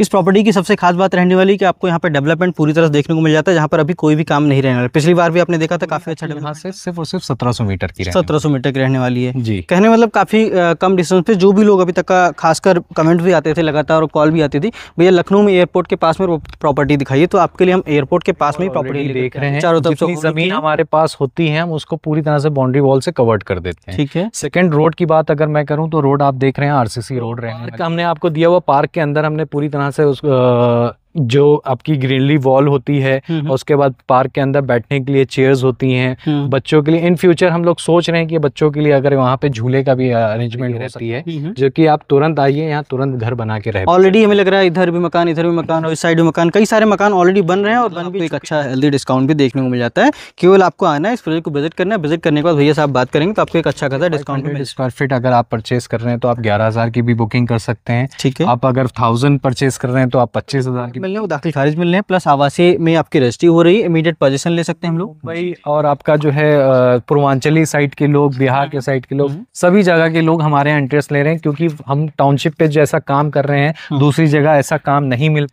इस प्रॉपर्टी की सबसे खास बात रहने वाली कि आपको यहाँ पर डेवलपमेंट पूरी तरह देखने को मिल जाता है जहाँ पर अभी कोई भी काम नहीं रहने वाला पिछली बार भी आपने देखा था काफी अच्छा यहाँ से सिर्फ और सिर्फ सत्रह मीटर की सत्रह मीटर की रहने वाली है जी कहने मतलब काफी कम डिस्टेंस पे जो भी लोग अभी तक का खासकर कमेंट भी आते थे लगातार और कॉल भी आती थी भैया लखनऊ में एयरपोर्ट के पास में प्रॉपर्टी दिखाइए तो आपके लिए हम एयरपोर्ट के पास में ही प्रॉपर्टी देख रहे हैं चारों तरफ जमीन हमारे पास होती है हम उसको पूरी तरह से बाउंड्री वॉल से कवर्ड कर देते हैं ठीक है सेकेंड रोड की बात अगर मैं करूँ तो रोड आप देख रहे हैं आरसीसी रोड रहे हैं हमने आपको दिया हुआ पार्क के अंदर हमने पूरी तरह तरह से उस जो आपकी ग्रीनरी वॉल होती है और हम्म, हम्म। उसके बाद पार्क के अंदर बैठने के लिए चेयर्स होती हैं हम्म। बच्चों के लिए इन फ्यूचर हम लोग सोच रहे हैं कि बच्चों के लिए अगर वहाँ पे झूले का भी अरेंजमेंट रहती है जो कि आप तुरंत आइए यहाँ तुरंत घर बना के रहे ऑलरेडी हमें लग रहा है इधर भी मकान इधर भी मकान और इस साइड भी मकान कई सारे मकान ऑलरेडी बन रहे हैं और हाँ, बन भी एक अच्छा हेल्दी डिस्काउंट भी देखने को मिल जाता है केवल आपको आना है इस प्रोजेक्ट को विजिट करना है विजिट करने के बाद भैया साहब बात करेंगे तो आपको एक अच्छा खासा डिस्काउंट स्क्वायर फीट अगर आप परचेस कर रहे हैं तो आप ग्यारह की भी बुकिंग कर सकते हैं ठीक है आप अगर थाउजेंड परचेस कर रहे हैं तो आप पच्चीस की मिलने और दाखिल खारिज मिलने हैं प्लस आवासीय में आपकी रजिस्ट्री हो रही है इमीडिएट पोजिशन ले सकते हैं हम लोग भाई और आपका जो है पूर्वांचली साइड के लोग बिहार के साइड के लोग हम्म। सभी जगह के लोग हमारे यहाँ इंटरेस्ट ले रहे हैं क्योंकि हम टाउनशिप पे जैसा काम कर रहे हैं हम्म। दूसरी जगह ऐसा काम नहीं मिल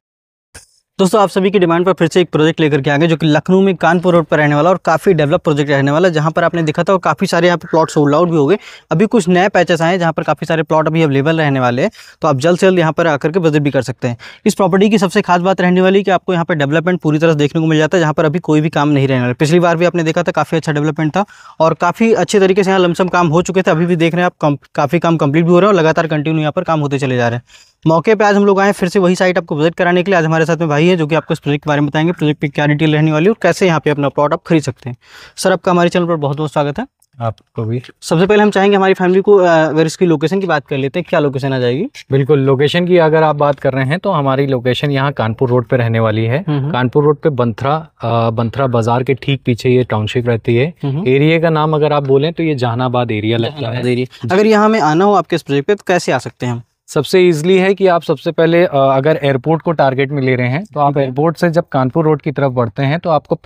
दोस्तों आप सभी की डिमांड पर फिर से एक प्रोजेक्ट लेकर के आएंगे जो कि लखनऊ में कानपुर रोड पर रहने वाला और काफ़ी डेवलप प्रोजेक्ट रहने वाला जहां पर आपने देखा था और काफ़ी सारे यहाँ पर प्लॉट सोल्ड आउट भी हो गए अभी कुछ नए पैचेस आए हैं जहां पर काफ़ी सारे प्लॉट अभी अवेलेबल रहने वाले हैं तो आप जल्द से जल्द यहाँ पर आकर के विजिट भी कर सकते हैं इस प्रॉपर्टी की सबसे खास बात रहने वाली कि आपको यहाँ पर डेवलपमेंट पूरी तरह देखने को मिल जाता है जहाँ पर अभी कोई भी काम नहीं रहने वाला पिछली बार भी आपने देखा था काफ़ी अच्छा डेवलपमेंट था और काफ़ी अच्छे तरीके से यहाँ लमसम काम हो चुके थे अभी भी देख रहे हैं आप काफ़ी काम कंप्लीट भी हो रहे हैं और लगातार कंटिन्यू यहाँ पर काम होते चले जा रहे हैं मौके पे आज हम लोग आए फिर से वही साइट आपको विजिट कराने के लिए आज हमारे साथ में भाई है जो कि आपको इस प्रोजेक्ट के बारे में बताएंगे प्रोजेक्ट की क्या डिटेल रहने वाली और कैसे यहाँ पे अपना प्लॉट आप खरीद सकते हैं सर आपका हमारे चैनल पर बहुत बहुत स्वागत है आपको भी सबसे पहले हम चाहेंगे हमारी फैमिली को अगर इसकी लोकेशन की बात कर लेते हैं क्या लोकेशन आ जाएगी बिल्कुल लोकेशन की अगर आप बात कर रहे हैं तो हमारी लोकेशन यहाँ कानपुर रोड पे रहने वाली है कानपुर रोड पे बंथरा बंथरा बाजार के ठीक पीछे ये टाउनशिप रहती है एरिया का नाम अगर आप बोले तो ये जहानाबाद एरिया लगता है अगर यहाँ में आना हो आपके इस प्रोजेक्ट पे तो कैसे आ सकते हैं हम सबसे ईजिली है कि आप सबसे पहले अगर एयरपोर्ट को टारगेट में ले रहे हैं तो आप एयरपोर्ट हम्म। से जब कानपुर रोड की तरफ बढ़ते हैं तो आपको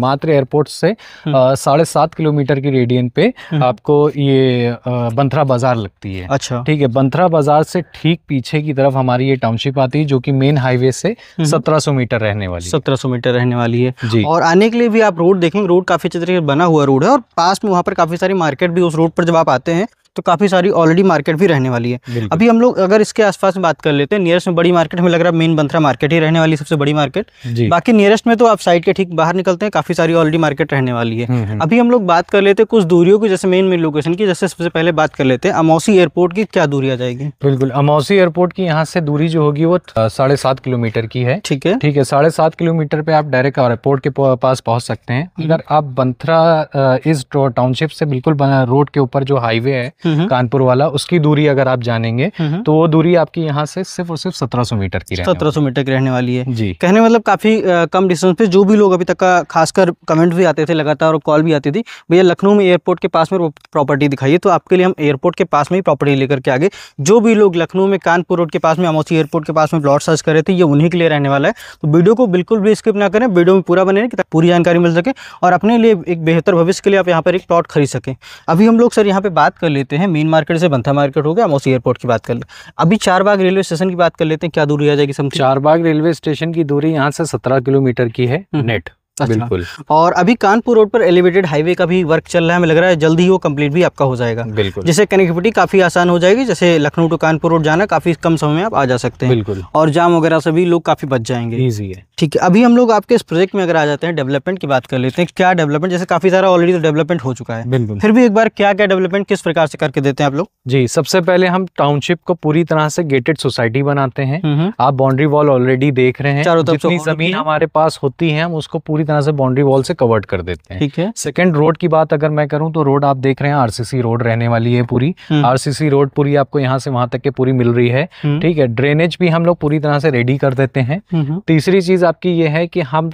मात्र एयरपोर्ट से हम्म। साढ़े सात किलोमीटर की रेडियन पे हम्म। आपको ये बंथरा बाजार लगती है अच्छा ठीक है बंथरा बाजार से ठीक पीछे की तरफ हमारी ये टाउनशिप आती है जो की मेन हाईवे से सत्रह मीटर रहने वाली सत्रह मीटर रहने वाली है जी और आने के लिए भी आप रोड देखेंगे रोड काफी अच्छे तरीके से बना हुआ रोड है और पास में वहाँ पर काफी सारी मार्केट भी उस रोड पर जब आप आते हैं तो काफ़ी सारी ऑलरेडी मार्केट भी रहने वाली है अभी हम लोग अगर इसके आसपास बात कर लेते हैं नियरेस्ट में बड़ी मार्केट हमें लग रहा है मेन बंथरा मार्केट ही रहने वाली सबसे बड़ी मार्केट बाकी नियरेस्ट में तो आप साइड के ठीक बाहर निकलते हैं काफ़ी सारी ऑलरेडी मार्केट रहने वाली है हम्म, हम्म। अभी हम लोग बात कर लेते हैं कुछ दूरियों की जैसे मेन मेन लोकेशन की जैसे सबसे पहले बात कर लेते हैं अमौसी एयरपोर्ट की क्या दूरी आ जाएगी बिल्कुल अमौसी एयरपोर्ट की यहाँ से दूरी जो होगी वो साढ़े सात किलोमीटर की है ठीक है ठीक है साढ़े सात किलोमीटर पे आप डायरेक्ट एयरपोर्ट के पास पहुंच सकते हैं हम्म। अगर आप बंथरा इस टाउनशिप से बिल्कुल रोड के ऊपर जो हाईवे है हम्म। कानपुर वाला उसकी दूरी अगर आप जानेंगे हम्म। तो वो दूरी आपकी यहाँ से सिर्फ और सिर्फ सत्रह मीटर की सत्रह सौ मीटर की रहने वाली है जी कहने मतलब काफ़ी कम डिस्टेंस पे जो भी लोग अभी तक का खासकर कमेंट भी आते थे लगातार और कॉल भी आती थी भैया लखनऊ में एयरपोर्ट के पास में प्रॉपर्टी दिखाइए तो आपके लिए हम एयरपोर्ट के पास में ही प्रॉपर्टी लेकर के आगे जो भी लोग लखनऊ में कानपुर रोड के पास में अमौसी एयरपोर्ट के पास में प्लॉट सर्च कर रहे थे ये उन्हीं के लिए रहने वाला है तो वीडियो को बिल्कुल भी स्किप ना करें वीडियो में पूरा बने कि पूरी जानकारी मिल सके और अपने लिए एक बेहतर भविष्य के लिए आप यहाँ पर एक प्लॉट खरीद सकें अभी हम लोग सर यहाँ पर बात कर लेते सकते हैं मेन मार्केट से बंथा मार्केट हो गया मौसी एयरपोर्ट की बात कर ले अभी चारबाग रेलवे स्टेशन की बात कर लेते हैं क्या दूरी आ जाएगी चारबाग रेलवे स्टेशन की दूरी यहाँ से सत्रह किलोमीटर की है नेट हम्म। अच्छा। बिल्कुल और अभी कानपुर रोड पर एलिवेटेड हाईवे का भी वर्क चल रहा है हमें लग रहा है जल्द ही वो कंप्लीट भी आपका हो जाएगा बिल्कुल जिससे कनेक्टिविटी काफ़ी आसान हो जाएगी जैसे लखनऊ टू कानपुर रोड जाना काफ़ी कम समय में आप आ जा सकते हैं बिल्कुल और जाम वगैरह से भी लोग काफ़ी बच जाएंगे ईजी है ठीक है अभी हम लोग आपके इस प्रोजेक्ट में अगर आ जाते हैं डेवलपमेंट की बात कर लेते हैं क्या डेवलपमेंट जैसे काफ़ी सारा ऑलरेडी डेवलपमेंट तो हो चुका है बिल्कुल फिर भी एक बार क्या क्या डेवलपमेंट किस प्रकार से करके देते हैं आप लोग जी सबसे पहले हम टाउनशिप को पूरी तरह से गेटेड सोसाइटी बनाते हैं हम्म, हम्म। आप बाउंड्री वॉल ऑलरेडी देख रहे हैं तरफ जमीन हमारे पास होती है हम उसको पूरी तरह से बाउंड्री वॉल से कवर्ड कर देते हैं ठीक है सेकेंड रोड की बात अगर मैं करूँ तो रोड आप देख रहे हैं आरसीसी रोड रहने वाली है पूरी आरसीसी हम्म। रोड पूरी आपको यहाँ से वहां तक के पूरी मिल रही है हम्म। ठीक है ड्रेनेज भी हम लोग पूरी तरह से रेडी कर देते हैं हम्म। तीसरी चीज आपकी ये है कि हम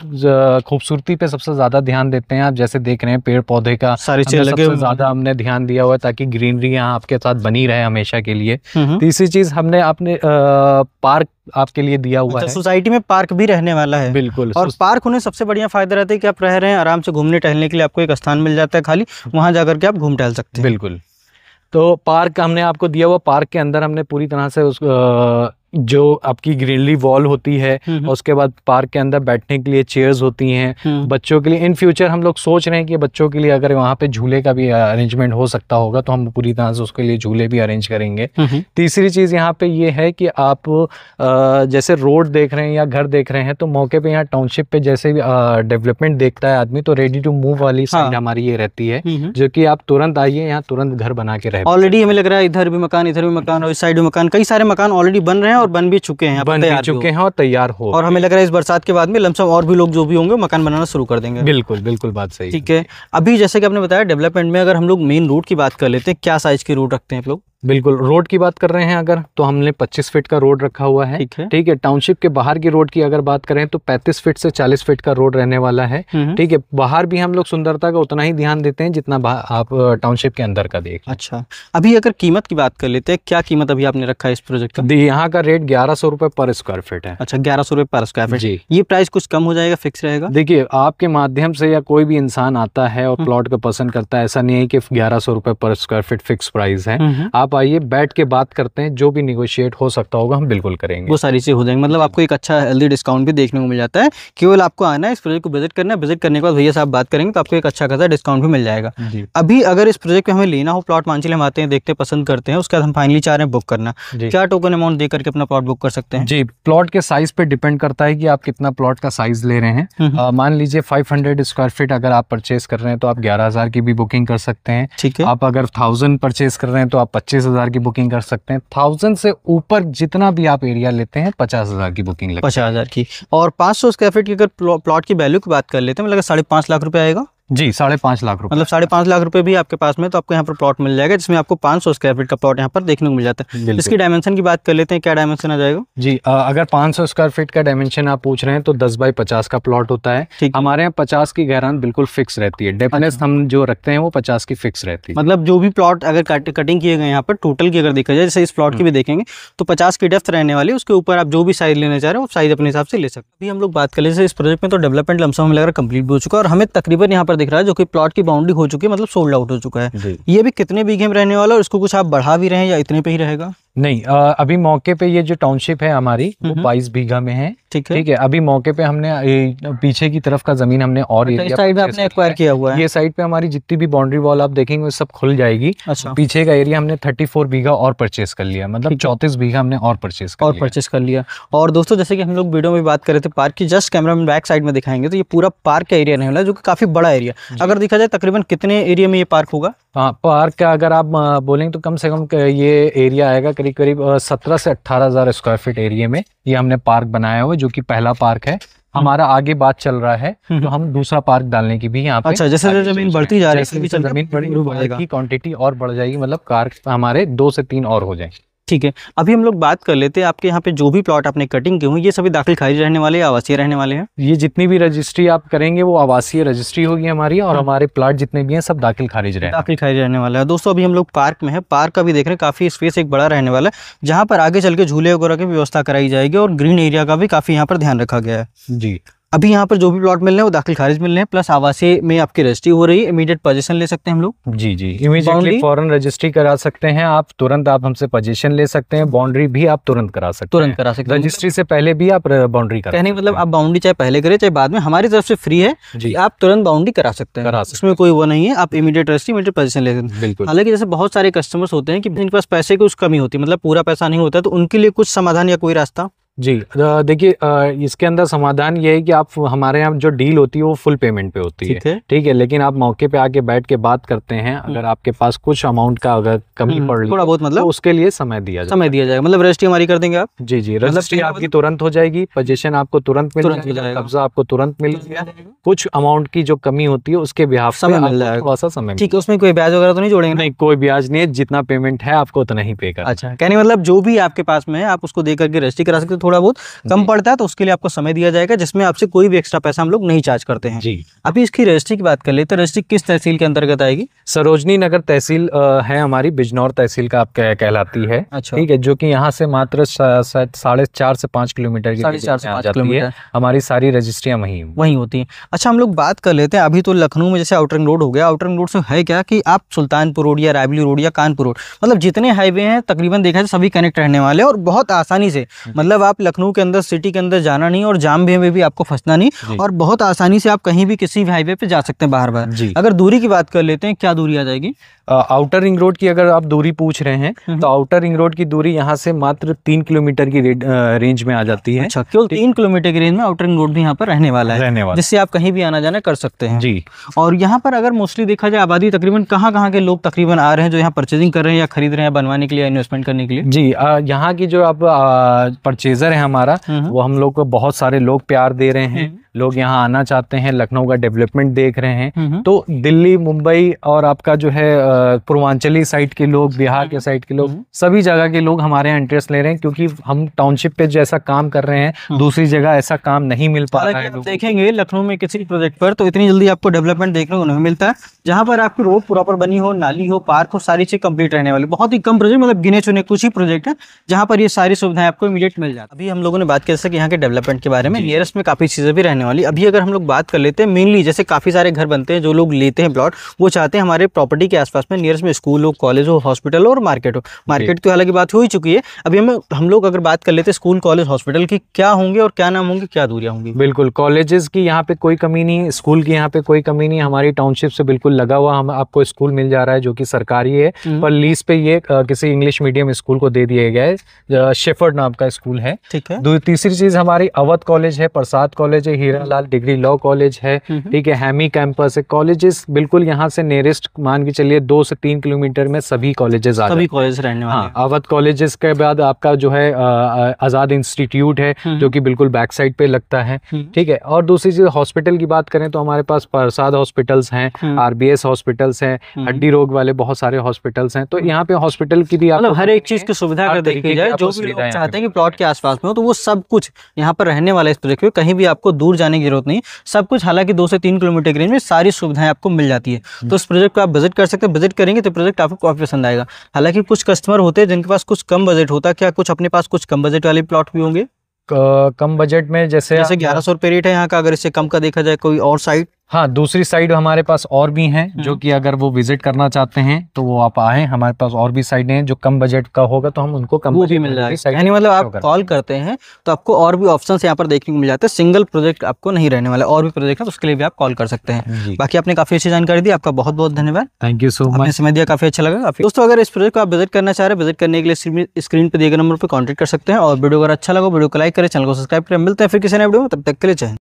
खूबसूरती पे सबसे ज्यादा ध्यान देते हैं आप जैसे देख रहे हैं पेड़ पौधे का सारी सबसे ज्यादा हमने ध्यान दिया हुआ है ताकि ग्रीनरी यहाँ आपके साथ बनी रहे हमेशा के लिए तीसरी चीज हमने अपने पार्क आपके लिए दिया हुआ अच्छा, है सोसाइटी में पार्क भी रहने वाला है बिल्कुल और पार्क उन्हें सबसे बढ़िया फ़ायदा रहता है कि आप रह रहे हैं आराम से घूमने टहलने के लिए आपको एक स्थान मिल जाता है खाली वहाँ जाकर के आप घूम टहल सकते हैं बिल्कुल तो पार्क हमने आपको दिया हुआ पार्क के अंदर हमने पूरी तरह से उस जो आपकी ग्रीनरी वॉल होती है हम्म, हम्म। उसके बाद पार्क के अंदर बैठने के लिए चेयर्स होती हैं हम्म। बच्चों के लिए इन फ्यूचर हम लोग सोच रहे हैं कि बच्चों के लिए अगर वहाँ पे झूले का भी अरेंजमेंट हो सकता होगा तो हम पूरी तरह से उसके लिए झूले भी अरेंज करेंगे तीसरी चीज़ यहाँ पे ये है कि आप जैसे रोड देख रहे हैं या घर देख रहे हैं तो मौके पर यहाँ टाउनशिप पे जैसे डेवलपमेंट देखता है आदमी तो रेडी टू मूव वाली साइड हाँ। हमारी ये रहती है जो की आप तुरंत आइए यहाँ तुरंत घर बना के रहे ऑलरेडी हमें लग रहा है इधर भी मकान इधर भी मकान और इस साइड भी मकान कई सारे मकान ऑलरेडी बन रहे हैं और बन भी चुके हैं बन भी चुके हैं और तैयार हो और हमें लग रहा है इस बरसात के बाद में लमसम और भी लोग जो भी होंगे मकान बनाना शुरू कर देंगे बिल्कुल बिल्कुल बात सही ठीक है अभी जैसे कि आपने बताया डेवलपमेंट में अगर हम लोग मेन रोड की बात कर लेते हैं क्या साइज की रूट रखते हैं आप लोग बिल्कुल रोड की बात कर रहे हैं अगर तो हमने 25 फीट का रोड रखा हुआ है ठीक है ठीक है टाउनशिप के बाहर की रोड की अगर बात करें तो 35 फीट से 40 फीट का रोड रहने वाला है हम्म। ठीक है बाहर भी हम लोग सुंदरता का उतना ही ध्यान देते हैं जितना आप टाउनशिप के अंदर का देख अच्छा अभी अगर कीमत की बात कर लेते हैं क्या कीमत अभी आपने रखा है इस प्रोजेक्ट का यहाँ का रेट ग्यारह सौ पर स्क्वायर फीट है अच्छा ग्यारह सौ पर स्क्वायर फीट जी ये प्राइस कुछ कम हो जाएगा फिक्स रहेगा देखिए आपके माध्यम से या कोई भी इंसान आता है और प्लॉट हम्म। को पसंद करता है ऐसा नहीं है कि ग्यारह सौ पर स्क्वायर फीट फिक्स प्राइस है हम्म। आप आप आइए बैठ के बात करते हैं जो भी निगोशिएट हो सकता होगा हम बिल्कुल करेंगे वो सारी चीज़ हो जाएंगे मतलब आपको एक अच्छा हेल्दी डिस्काउंट भी देखने को मिल जाता है केवल आपको आना है इस प्रोजेक्ट को विजिट करना है विजिट करने के बाद भैया साहब बात करेंगे तो आपको एक अच्छा खासा डिस्काउंट भी मिल जाएगा अभी अगर इस प्रोजेक्ट में हमें लेना हो प्लॉट मानचिल हम आते हैं देखते पसंद करते हैं उसके बाद हम फाइनली चाह रहे हैं बुक करना क्या टोकन अमाउंट दे करके अपना प्लॉट बुक कर सकते हैं जी प्लॉट के साइज पे डिपेंड करता है कि आप कितना प्लॉट का साइज ले रहे हैं हम्म, हम्म। मान लीजिए फाइव स्क्वायर फीट अगर आप परचेज कर रहे हैं तो आप ग्यारह की भी बुकिंग कर सकते हैं ठीक है आप अगर थाउजेंड परचेज कर रहे हैं तो आप पच्चीस पच्चीस हज़ार की बुकिंग कर सकते हैं थाउजेंड से ऊपर जितना भी आप एरिया लेते हैं पचास हज़ार की बुकिंग पचास हज़ार की और पांच सौ स्क्वायर फीट की अगर प्लॉट की वैल्यू की बात कर लेते हैं मतलब साढ़े पांच लाख रुपए आएगा जी साढ़े पांच लाख रुपए मतलब साढ़े पांच लाख रुपए भी आपके पास में तो आपको यहाँ पर प्लॉट मिल जाएगा जिसमें आपको पांच सौ स्क्वायर फीट का प्लॉट यहाँ पर देखने को मिल जाता है इसकी डायमेंशन की बात कर लेते हैं क्या डायमेंशन आ जाएगा जी आ, अगर पांच सौ स्क्वायर फीट का डायमेंशन आप पूछ रहे हैं तो दस बाई पचास का प्लॉट होता है हमारे यहाँ पचास की गहरान बिल्कुल फिक्स रहती है डेफिनेस अच्छा। हम जो रखते हैं वो पचास की फिक्स रहती है मतलब जो भी प्लॉट अगर कटिंग किए गए यहाँ पर टोटल की अगर देखा जाए जैसे इस प्लॉट की हम्म। भी देखेंगे तो पचास की डेफ्थ रहने वाली उसके ऊपर आप जो भी साइज लेना चाह रहे हो साइज अपने हिसाब से ले सकते हम लोग बात कर ले इस प्रोजेक्ट में तो डेवलपमेंट लमसम हमें लग कंप्लीट हो चुका है और हमें तकरीबन यहाँ पर दिख रहा है जो कि प्लॉट की बाउंड्री हो चुकी है मतलब सोल्ड आउट हो चुका है ये भी कितने बीघे में रहने वाला और इसको कुछ आप बढ़ा भी रहे हैं या इतने पे ही रहेगा नहीं आ, अभी मौके पे ये जो टाउनशिप है हमारी वो बाईस बीघा में है ठीक है ठीक है अभी मौके पे हमने पीछे की तरफ का जमीन हमने और तो एरिया साइड आपने एक्वायर किया हुआ है ये साइड पे हमारी जितनी भी बाउंड्री वॉल आप देखेंगे सब खुल जाएगी अच्छा पीछे का एरिया हमने थर्टी फोर बीघा और परचेस कर लिया मतलब चौतीस बीघा हमने और परचेस और परचेस कर लिया और दोस्तों जैसे कि हम लोग वीडियो में बात कर रहे थे पार्क की जस्ट कैमरा में बैक साइड में दिखाएंगे तो ये पूरा पार्क का एरिया नहीं जो काफी बड़ा एरिया अगर देखा जाए तकरीबन कितने एरिया में ये पार्क होगा हाँ पार्क का अगर आप बोलेंगे तो कम से कम ये एरिया आएगा करीब करीब सत्रह से अट्ठारह हजार स्क्वायर फीट एरिया में ये हमने पार्क बनाया हुआ जो कि पहला पार्क है हमारा आगे बात चल रहा है हम्म। तो हम दूसरा पार्क डालने की भी यहाँ अच्छा जैसे जमीन, बढ़ती जा रही है क्वांटिटी और बढ़ जाएगी मतलब कार हमारे दो से तीन और हो जाएंगे ठीक है अभी हम लोग बात कर लेते हैं आपके यहाँ पे जो भी प्लॉट आपने कटिंग के हुए ये सभी दाखिल खारिज रहने वाले या आवासीय रहने वाले हैं ये जितनी भी रजिस्ट्री आप करेंगे वो आवासीय रजिस्ट्री होगी हमारी और हाँ। हमारे प्लॉट जितने भी हैं सब दाखिल खारिज रहे दाखिल खारिज रहने वाला है दोस्तों अभी हम लोग पार्क में है पार्क का भी देख रहे हैं काफी स्पेस एक बड़ा रहने वाला है जहाँ पर आगे चल के झूले वगैरह की व्यवस्था कराई जाएगी और ग्रीन एरिया का भी काफी यहाँ पर ध्यान रखा गया है जी अभी यहाँ पर जो भी प्लॉट मिल रहे हैं वो दाखिल खारिज मिल रहे हैं प्लस आवासीय में आपकी रजिस्ट्री हो रही है इमीडिएट पोजीशन ले सकते हैं हम लोग जी जी इमीडिएटली फॉरन रजिस्ट्री करा सकते हैं आप तुरंत आप हमसे पोजीशन ले सकते हैं बाउंड्री भी आप तुरंत करा सकते तुरंत करा सकते रजिस्ट्री से पहले भी आप बाउंड्री करा कहने मतलब आप बाउंड्री चाहे पहले करें चाहे बाद में हमारी तरफ से फ्री है जी आप तुरंत बाउंड्री करा सकते हैं उसमें कोई वो नहीं है आप इमीडिएट रजिस्ट्री इमीडिएट पोजिशन ले सकते हैं बिल्कुल हालांकि जैसे बहुत सारे कस्टमर्स होते हैं कि जिनके पास पैसे की कुछ कमी होती है मतलब पूरा पैसा नहीं होता तो उनके लिए कुछ समाधान या कोई रास्ता जी देखिए इसके अंदर समाधान ये है कि आप हमारे यहाँ जो डील होती है वो फुल पेमेंट पे होती है ठीक है लेकिन आप मौके पे आके बैठ के बात करते हैं हम्म। अगर आपके पास कुछ अमाउंट का अगर कमी हम्म, पड़ थोड़ा बहुत तो मतलब तो उसके लिए समय दिया जाए समय दिया जाएगा मतलब रजिस्ट्री हमारी कर देंगे आप जी जी मतलब रजिस्ट्री आपकी मतलब तुरंत हो जाएगी पोजिशन आपको तुरंत मिल जाएगा कब्जा आपको तुरंत मिल जाएगा कुछ अमाउंट की जो कमी होती है उसके बिहाफ समय मिल जाएगा थोड़ा सा समय ठीक है उसमें कोई ब्याज वगैरह तो नहीं जोड़ेंगे नहीं कोई ब्याज नहीं है जितना पेमेंट है आपको उतना ही पे कर अच्छा कहने मतलब जो भी आपके पास में है आप उसको देकर रजिस्ट्री करा सकते थोड़ा बहुत कम पड़ता है तो उसके लिए आपको समय दिया जाएगा जिसमें आपसे कोई भी एक्स्ट्रा पैसा हम लोग नहीं चार्ज करते हैं जी अभी इसकी रजिस्ट्री की बात कर ले तो रजिस्ट्री किस तहसील के अंतर्गत आएगी सरोजनी नगर तहसील है हमारी बिजनौर तहसील का आप कहलाती है अच्छा ठीक है जो की यहाँ से मात्र साढ़े चार से पांच किलोमीटर की हमारी सारी रजिस्ट्रिया वही वही होती है अच्छा हम लोग बात कर लेते हैं अभी तो लखनऊ में जैसे आउटरिंग रोड हो गया आउटरिंग रोड से है क्या कि आप सुल्तानपुर रोड या रायबली रोड या कानपुर रोड मतलब जितने हाईवे हैं तकरीबन देखा जाए सभी कनेक्ट रहने वाले और बहुत आसानी से हम्म। मतलब आप आप लखनऊ के अंदर सिटी के अंदर जाना नहीं और जाम भी में भी आपको फंसना नहीं और बहुत आसानी से आप कहीं भी किसी भी हाईवे पे जा सकते हैं बाहर बाहर अगर दूरी की बात कर लेते हैं क्या दूरी आ जाएगी आउटर रिंग रोड की अगर आप दूरी पूछ रहे हैं हम्म। तो आउटर रिंग रोड की दूरी यहाँ से मात्र तीन किलोमीटर की रेंज में आ जाती है अच्छा केवल तीन किलोमीटर की रेंज में आउटर रिंग रोड भी यहाँ पर रहने वाला है रहने जिससे आप कहीं भी आना जाना कर सकते हैं जी और यहाँ पर अगर मोस्टली देखा जाए आबादी तकरीबन कहाँ कहाँ के लोग तकरीबन आ रहे हैं जो यहाँ परचेजिंग कर रहे हैं या खरीद रहे हैं बनवाने के लिए इन्वेस्टमेंट करने के लिए जी यहाँ की जो आप परचेज ब्लेजर है हमारा हम्म। वो हम लोग को बहुत सारे लोग प्यार दे रहे हैं हम्म। लोग यहाँ आना चाहते हैं लखनऊ का डेवलपमेंट देख रहे हैं हम्म, हम्म। तो दिल्ली मुंबई और आपका जो है पूर्वांचली साइड के लोग बिहार के साइड हम्म, के लोग सभी जगह के लोग हमारे यहाँ इंटरेस्ट ले रहे हैं क्योंकि हम टाउनशिप पे जैसा काम कर रहे हैं हाँ। दूसरी जगह ऐसा काम नहीं मिल पा रहा है देखेंगे लखनऊ में किसी प्रोजेक्ट पर तो इतनी जल्दी आपको डेवलपमेंट देखने को नहीं मिलता है जहाँ पर आपकी रोड प्रॉपर बनी हो नाली हो पार्क हो सारी चीज कंप्लीट रहने वाली बहुत ही कम प्रोजेक्ट मतलब गिने चुने कुछ ही प्रोजेक्ट है जहाँ पर ये सारी सुविधाएं आपको इमीडिएट मिल जाती अभी हम लोगों ने बात किया जैसे कि यहाँ के डेवलपमेंट के बारे में नियरस्ट में काफी चीजें भी रहने आने वाली अभी अगर हम लोग बात कर लेते हैं मेनली जैसे काफ़ी सारे घर बनते हैं जो लोग लेते हैं प्लॉट वो चाहते हैं हमारे प्रॉपर्टी के आसपास में नियरस्ट में स्कूल हो कॉलेज हो हॉस्पिटल हो और मार्केट हो मार्केट की तो हालांकि बात हो ही चुकी है अभी हम हम लोग अगर बात कर लेते हैं स्कूल कॉलेज हॉस्पिटल की क्या होंगे और क्या नाम होंगे क्या दूरियाँ होंगी बिल्कुल कॉलेजेस की यहाँ पर कोई कमी नहीं स्कूल की यहाँ पर कोई कमी नहीं हमारी टाउनशिप से बिल्कुल लगा हुआ हम आपको स्कूल मिल जा रहा है जो कि सरकारी है हम्म। पर लीज पे ये किसी इंग्लिश मीडियम स्कूल को दे दिया गया है शेफर्ड नाम का स्कूल है ठीक है तीसरी चीज हमारी अवध कॉलेज है प्रसाद कॉलेज है हीरालाल डिग्री लॉ कॉलेज है हम्म, हम्म। ठीक है हैमी कैंपस है कॉलेजेस बिल्कुल यहाँ से नियरेस्ट मान के चलिए दो से तीन किलोमीटर में सभी कॉलेजेस आ सभी कॉलेज रहने हाँ अवध कॉलेजेस के बाद आपका जो है आज़ाद इंस्टीट्यूट है हम्म। जो की बिल्कुल बैक साइड पे लगता है ठीक है और दूसरी चीज हॉस्पिटल की बात करें तो हमारे पास प्रसाद हॉस्पिटल्स हैं आरबीएस हॉस्पिटल्स हैं हड्डी रोग वाले बहुत सारे हॉस्पिटल्स हैं तो यहाँ पे हॉस्पिटल की भी मतलब हर एक चीज की सुविधा कर देखी जाए जो भी चाहते हैं कि प्लॉट के आसपास में हो तो वो सब कुछ यहाँ पर रहने वाले इस प्रोजेक्ट में कहीं भी आपको दूर जाने की जरूरत नहीं सब कुछ हालांकि दो से तीन किलोमीटर के रेंज में सारी सुविधाएं आपको मिल जाती है हम्म। तो उस प्रोजेक्ट को आप विजिट कर सकते हैं विजिट करेंगे तो प्रोजेक्ट आपको काफ़ी पसंद आएगा हालांकि कुछ कस्टमर होते हैं जिनके पास कुछ कम बजट होता क्या कुछ अपने पास कुछ कम बजट वाले प्लॉट भी होंगे कम बजट में जैसे जैसे ग्यारह सौ रुपये रेट है यहाँ का अगर इससे कम का देखा जाए कोई और साइट हाँ दूसरी साइड हमारे पास और भी हैं हम्म। जो कि अगर वो विजिट करना चाहते हैं तो वो आप आए हमारे पास और भी साइड हैं जो कम बजट का होगा तो हम उनको कम वो भी मिल जाएगा यानी मतलब आप कॉल करते हैं तो आपको और भी ऑप्शन यहाँ पर देखने को मिल जाते हैं सिंगल प्रोजेक्ट आपको नहीं रहने वाला और भी प्रोजेक्ट है तो उसके लिए भी आप कॉल कर सकते हैं बाकी आपने काफी अच्छी जानकारी दी आपका बहुत बहुत धन्यवाद थैंक यू सो मच समय दिया काफी अच्छा लगा दोस्तों अगर इस प्रोजेक्ट को आप विजिट करना चाह रहे विजिट करने के लिए स्क्रीन पर दिए गए नंबर पर कॉन्टेक्ट कर सकते हैं और वीडियो अगर अच्छा लगा वीडियो को लाइक करें चैनल को सब्सक्राइब करें मिलते हैं फिर किसी ने वीडियो में तब तक के लिए चाहिए